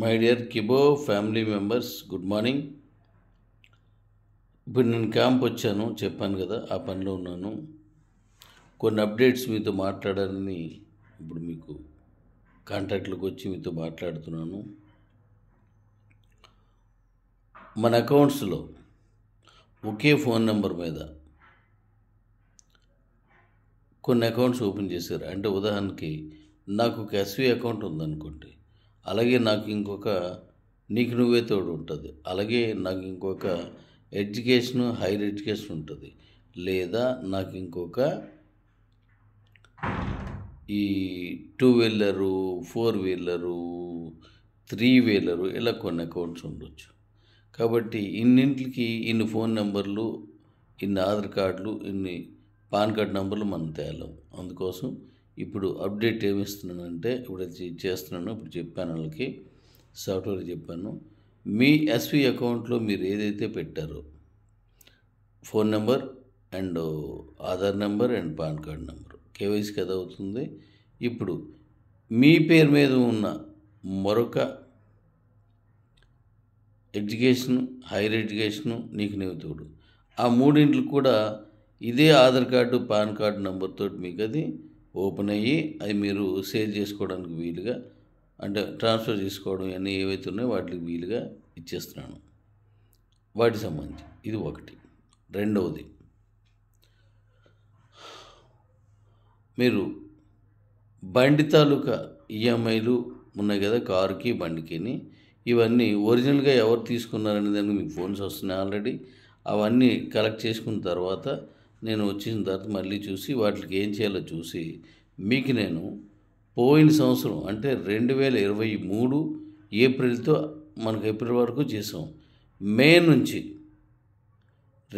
my dear Kibo family members good morning ఇప్పుడు నేను camp వచ్చాను చెప్పాను కదా ఆ పనిలో ఉన్నాను కొన్ని అప్డేట్స్ మీతో మాట్లాడాలని ఇప్పుడు మీకు కాంటాక్ట్లోకి వచ్చి మీతో మాట్లాడుతున్నాను మన అకౌంట్స్లో ఒకే ఫోన్ నెంబర్ మీద కొన్ని అకౌంట్స్ ఓపెన్ చేశారు అంటే ఉదాహరణకి నాకు ఒక ఎస్వి అకౌంట్ ఉందనుకోండి అలాగే నాకు ఇంకొక నీకు నువ్వే తోడు ఉంటుంది అలాగే నాకు ఇంకొక ఎడ్యుకేషను హైయర్ ఎడ్యుకేషన్ ఉంటుంది లేదా నాకు ఇంకొక ఈ two wheeler four wheeler three wheeler ఇలా కొన్ని అకౌంట్స్ ఉండొచ్చు కాబట్టి ఇన్నింటికి ఇన్ని ఫోన్ నెంబర్లు ఇన్ని ఆధార్ కార్డులు ఇన్ని పాన్ కార్డ్ నెంబర్లు మనం తేలం అందుకోసం ఇప్పుడు అప్డేట్ ఏమి ఇస్తున్నానంటే ఇప్పుడు చేస్తున్నాను ఇప్పుడు చెప్పాను వాళ్ళకి సాఫ్ట్వేర్ చెప్పాను మీ ఎస్వి అకౌంట్లో మీరు ఏదైతే పెట్టారో phone number and Aadhaar number and PAN card number కేవైసీకి అది అవుతుంది ఇప్పుడు మీ పేరు మీద ఉన్న మరొక ఎడ్యుకేషన్ హైయర్ ఎడ్యుకేషను నీకు నీవు తోడు ఆ మూడింటికి కూడా ఇదే ఆధార్ కార్డు పాన్ కార్డు నెంబర్తో మీకు అది ఓపెన్ అయ్యి అవి మీరు సేల్ చేసుకోవడానికి వీలుగా అంటే ట్రాన్స్ఫర్ చేసుకోవడం ఇవన్నీ ఏవైతే ఉన్నాయో వాటికి వీలుగా ఇచ్చేస్తున్నాను వాటి సంబంధించి ఇది ఒకటి రెండవది మీరు బండి తాలూకా ఈఎంఐలు ఉన్నాయి కదా కారుకి బండికిని ఇవన్నీ ఒరిజినల్గా ఎవరు తీసుకున్నారనే దానికి మీకు ఫోన్స్ వస్తున్నాయి ఆల్రెడీ అవన్నీ కలెక్ట్ చేసుకున్న తర్వాత నేను వచ్చిన తర్వాత మళ్ళీ చూసి వాటికి ఏం చేయాలో చూసి మీకు నేను పోయిన సంవత్సరం అంటే రెండు వేల ఇరవై మూడు ఏప్రిల్తో మనకు ఏప్రిల్ వరకు చేసాం మే నుంచి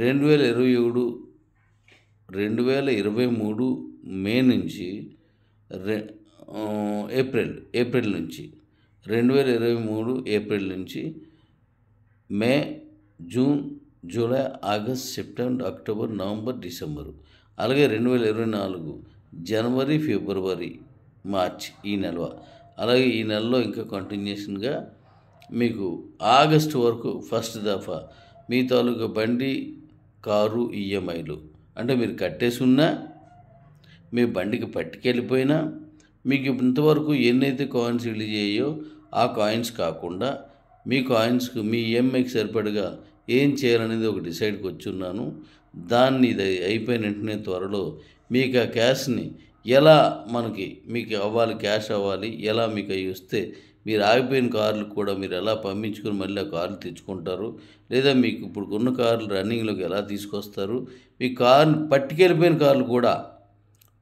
రెండు వేల ఇరవై ఏడు రెండు వేల ఇరవై మూడు మే నుంచి రె ఏప్రిల్ ఏప్రిల్ నుంచి రెండు వేల ఇరవై మూడు ఏప్రిల్ నుంచి May June July August September October November December అలాగే రెండు వేల ఇరవై నాలుగు జనవరి ఫిబ్రవరి మార్చ్ ఈ నెల అలాగే ఈ నెలలో ఇంకా కంటిన్యూషన్గా మీకు ఆగస్టు వరకు ఫస్ట్ దఫా మీ తాలూకా బండి కారు ఈఎంఐలు అంటే మీరు కట్టేసి ఉన్నా మీ బండికి పట్టుకెళ్ళిపోయినా మీకు ఇంతవరకు ఎన్నైతే కాయిన్స్ రిలీజ్ అయ్యో ఆ కాయిన్స్ కాకుండా మీ కాయిన్స్కు మీ ఈఎంఐకి సరిపడగా ఏం చేయాలనేది ఒక డిసైడ్కి వచ్చున్నాను దాన్ని ఇది అయిపోయిన వెంటనే త్వరలో మీకు ఆ క్యాష్ని ఎలా మనకి మీకు అవ్వాలి క్యాష్ అవ్వాలి ఎలా మీకు అవి వస్తే మీరు ఆగిపోయిన కార్లు కూడా మీరు ఎలా పంపించుకుని మళ్ళీ ఆ కార్లు తెచ్చుకుంటారు లేదా మీకు ఇప్పుడు ఉన్న కార్లు రన్నింగ్లోకి ఎలా తీసుకొస్తారు మీ కార్ని పట్టుకెళ్ళిపోయిన కార్లు కూడా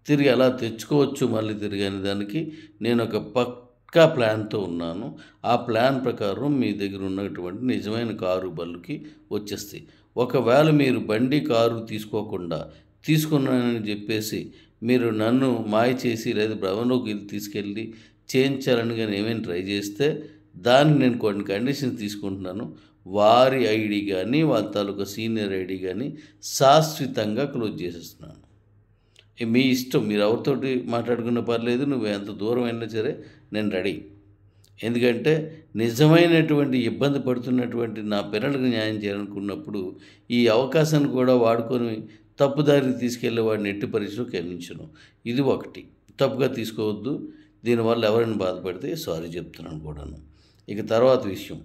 తిరిగి ఎలా తెచ్చుకోవచ్చు మళ్ళీ తిరిగి అనే దానికి నేను ఒక పక్ పక్కా ప్లాన్తో ఉన్నాను ఆ ప్లాన్ ప్రకారం మీ దగ్గర ఉన్నటువంటి నిజమైన కారు బళ్ళుకి వచ్చేస్తాయి ఒకవేళ మీరు బండి కారు తీసుకోకుండా తీసుకున్నానని చెప్పేసి మీరు నన్ను మాయ చేసి లేదా భ్రమలోకి తీసుకెళ్ళి చేయించాలని కానీ ఏమైనా ట్రై చేస్తే దానికి నేను కొన్ని కండిషన్స్ తీసుకుంటున్నాను వారి ఐడి కానీ వాళ్ళ తాలూకా సీనియర్ ఐడి కానీ శాశ్వతంగా క్లోజ్ చేసేస్తున్నాను మీ ఇష్టం మీరు ఎవరితోటి మాట్లాడుకున్న పర్లేదు నువ్వు ఎంత దూరం అయినా సరే నేను రెడీ ఎందుకంటే నిజమైనటువంటి ఇబ్బంది పడుతున్నటువంటి నా పిల్లలకు న్యాయం చేయాలనుకున్నప్పుడు ఈ అవకాశాన్ని కూడా వాడుకొని తప్పుదారి తీసుకెళ్లే వాడిని ఎట్టి పరిస్థితులు క్షమించను ఇది ఒకటి తప్పుగా తీసుకోవద్దు దీనివల్ల ఎవరైనా బాధపడితే సారీ చెప్తున్నాను కూడాను ఇక తర్వాత విషయం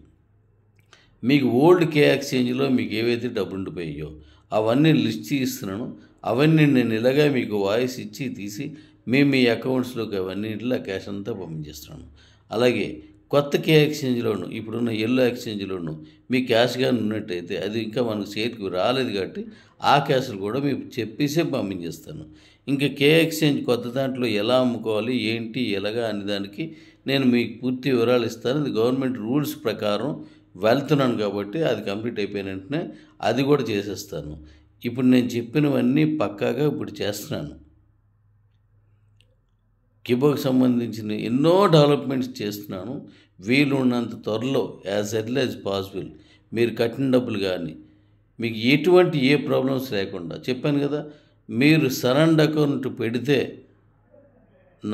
మీకు ఓల్డ్ కే ఎక్స్చేంజ్లో మీకు ఏవైతే డబ్బులు ఉండిపోయాయో అవన్నీ లిస్ట్ ఇస్తున్నాను అవన్నీ నేను ఇలాగా మీకు వాయిస్ ఇచ్చి తీసి మేము మీ అకౌంట్స్లోకి అవన్నీ ఇట్లా క్యాష్ అంతా పంపించేస్తున్నాను అలాగే కొత్త కే ఎక్స్చేంజ్లోను ఇప్పుడున్న ఎల్లో ఎక్స్చేంజ్లోను మీ క్యాష్ కానీ ఉన్నట్టయితే అది ఇంకా మనకు షేర్కి రాలేదు కాబట్టి ఆ క్యాష్లు కూడా మీకు చెప్పేసే పంపించేస్తాను ఇంకా కే ఎక్స్చేంజ్ కొత్త దాంట్లో ఎలా అమ్ముకోవాలి ఏంటి ఎలాగా అనే దానికి నేను మీకు పూర్తి వివరాలు ఇస్తాను అది గవర్నమెంట్ రూల్స్ ప్రకారం వెళ్తున్నాను కాబట్టి అది కంప్లీట్ అయిపోయిన వెంటనే అది కూడా చేసేస్తాను ఇప్పుడు నేను చెప్పినవన్నీ పక్కాగా ఇప్పుడు చేస్తున్నాను కిబోకి సంబంధించిన ఎన్నో డెవలప్మెంట్స్ చేస్తున్నాను వీలు ఉన్నంత త్వరలో యాజ్ ఎర్లీ యాజ్ పాసిబుల్ మీరు కట్టిన డబ్బులు కానీ మీకు ఎటువంటి ఏ ప్రాబ్లమ్స్ లేకుండా చెప్పాను కదా మీరు సరెండ్ అకౌంట్ పెడితే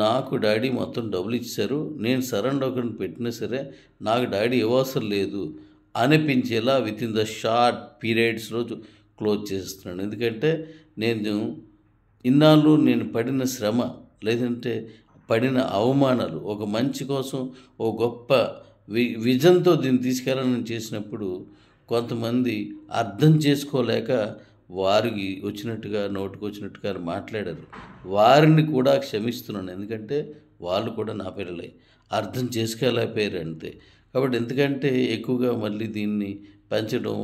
నాకు డాడీ మొత్తం డబ్బులు ఇచ్చారు నేను సరెండ్ అకౌంట్ పెట్టినా సరే నాకు డాడీ ఇవ్వసరం లేదు అనిపించేలా with in the short periods రోజు క్లోజ్ చేస్తున్నాను ఎందుకంటే నేను ఇన్నాళ్ళు నేను పడిన శ్రమ లేదంటే పడిన అవమానాలు ఒక మంచి కోసం ఓ గొప్ప వి విజన్తో దీన్ని తీసుకెళ్ళాలని చేసినప్పుడు కొంతమంది అర్థం చేసుకోలేక వారికి వచ్చినట్టుగా నోటుకు వచ్చినట్టుగా మాట్లాడారు వారిని కూడా క్షమిస్తున్నాను ఎందుకంటే వాళ్ళు కూడా నా పిల్లలే అర్థం చేసుకోలేకపోయారు అంతే కాబట్టి ఎందుకంటే ఎక్కువగా మళ్ళీ దీన్ని పెంచడం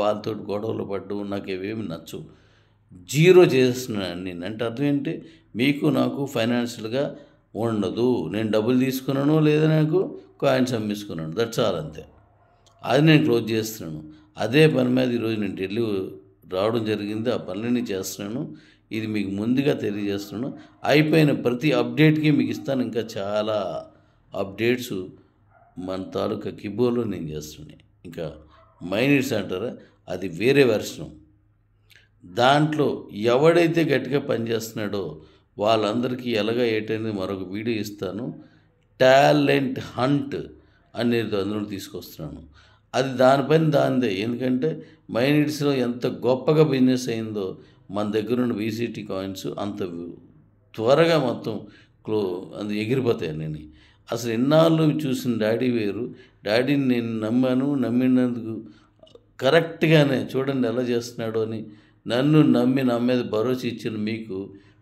వాళ్ళతో గొడవలు పడ్డం నాకు ఇవేమి నచ్చు జీరో చేస్తున్నాను నేను అంటే అర్థం ఏంటి మీకు నాకు ఫైనాన్షియల్గా ఉండదు నేను డబ్బులు తీసుకున్నాను లేదా నాకు కాయిన్స్ అమ్మేసుకున్నాను దట్ ఆల్ అంతే అది నేను క్లోజ్ చేస్తున్నాను అదే పని మీద ఈరోజు నేను ఢిల్లీ రావడం జరిగింది ఆ పనులన్నీ చేస్తున్నాను ఇది మీకు ముందుగా తెలియజేస్తున్నాను అయిపోయిన ప్రతి అప్డేట్కి మీకు ఇస్తాను ఇంకా చాలా అప్డేట్స్ మన తాలూకా కిబోలో నేను చేస్తున్నాను ఇంకా మైనీడ్స్ అంటారా అది వేరే వర్షం దాంట్లో ఎవడైతే గట్టిగా పనిచేస్తున్నాడో వాళ్ళందరికీ ఎలాగ ఏటనేది మరొక వీడియో ఇస్తాను టాలెంట్ హంట్ అనేది అందులో తీసుకొస్తున్నాను అది దానిపైన దానిదే ఎందుకంటే మైనీడ్స్లో ఎంత గొప్పగా బిజినెస్ అయిందో మన దగ్గర ఉన్న వీసీటీ కాయిన్స్ అంత త్వరగా మొత్తం క్లో అది ఎగిరిపోతాయి నేను అసలు ఎన్నాళ్ళు చూసిన డాడీ వేరు డాడీని నేను నమ్మాను నమ్మినందుకు కరెక్ట్గానే చూడండి ఎలా చేస్తున్నాడో అని నన్ను నమ్మి నా మీద భరోసా ఇచ్చిన మీకు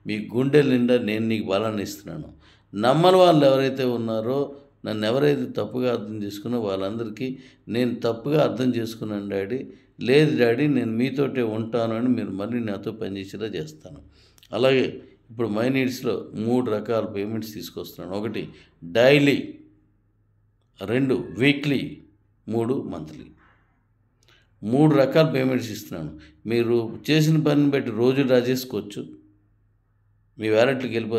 మీ గుండె నిండా నేను నీకు బలాన్ని ఇస్తున్నాను నమ్మని వాళ్ళు ఎవరైతే ఉన్నారో నన్ను ఎవరైతే తప్పుగా అర్థం చేసుకున్నో వాళ్ళందరికీ నేను తప్పుగా అర్థం చేసుకున్నాను డాడీ లేదు డాడీ నేను మీతోటే ఉంటాను అని మీరు మళ్ళీ నాతో పనిచేసేలా చేస్తాను అలాగే ఇప్పుడు మైనీడ్స్లో మూడు రకాల పేమెంట్స్ తీసుకొస్తున్నాను ఒకటి డైలీ రెండు వీక్లీ మూడు మంత్లీ మూడు రకాల పేమెంట్స్ ఇస్తున్నాను మీరు చేసిన పనిని బట్టి రోజు డ్రా చేసుకోవచ్చు మీ వ్యాలెట్లోకి వెళ్ళిపోతే